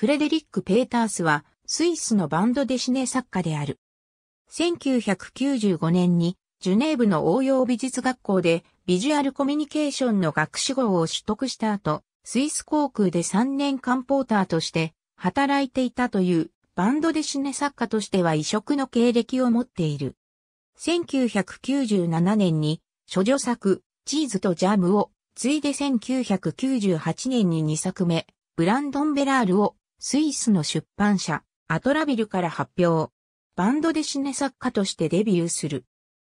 フレデリック・ペータースは、スイスのバンドデシネ作家である。1995年に、ジュネーブの応用美術学校で、ビジュアルコミュニケーションの学士号を取得した後、スイス航空で3年間ポーターとして、働いていたという、バンドデシネ作家としては異色の経歴を持っている。1997年に、諸女作、チーズとジャムを、ついで1998年に2作目、ブランドンベラールをスイスの出版社、アトラビルから発表。バンドでシネ作家としてデビューする。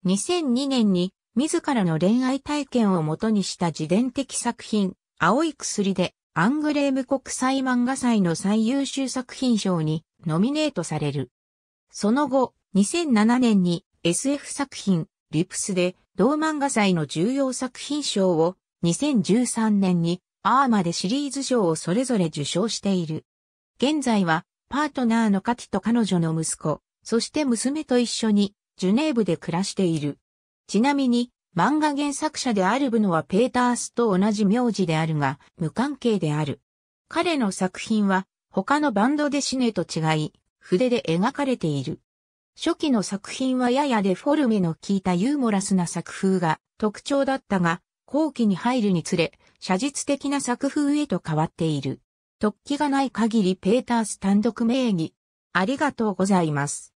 2002年に自らの恋愛体験をもとにした自伝的作品、青い薬でアングレーム国際漫画祭の最優秀作品賞にノミネートされる。その後、2007年に SF 作品、リプスで同漫画祭の重要作品賞を2013年にアーマでシリーズ賞をそれぞれ受賞している。現在はパートナーのカティと彼女の息子、そして娘と一緒にジュネーブで暮らしている。ちなみに漫画原作者であるブノはペータースと同じ名字であるが無関係である。彼の作品は他のバンドでシネと違い、筆で描かれている。初期の作品はややデフォルメの効いたユーモラスな作風が特徴だったが、後期に入るにつれ、写実的な作風へと変わっている。突起がない限りペータース単独名義。ありがとうございます。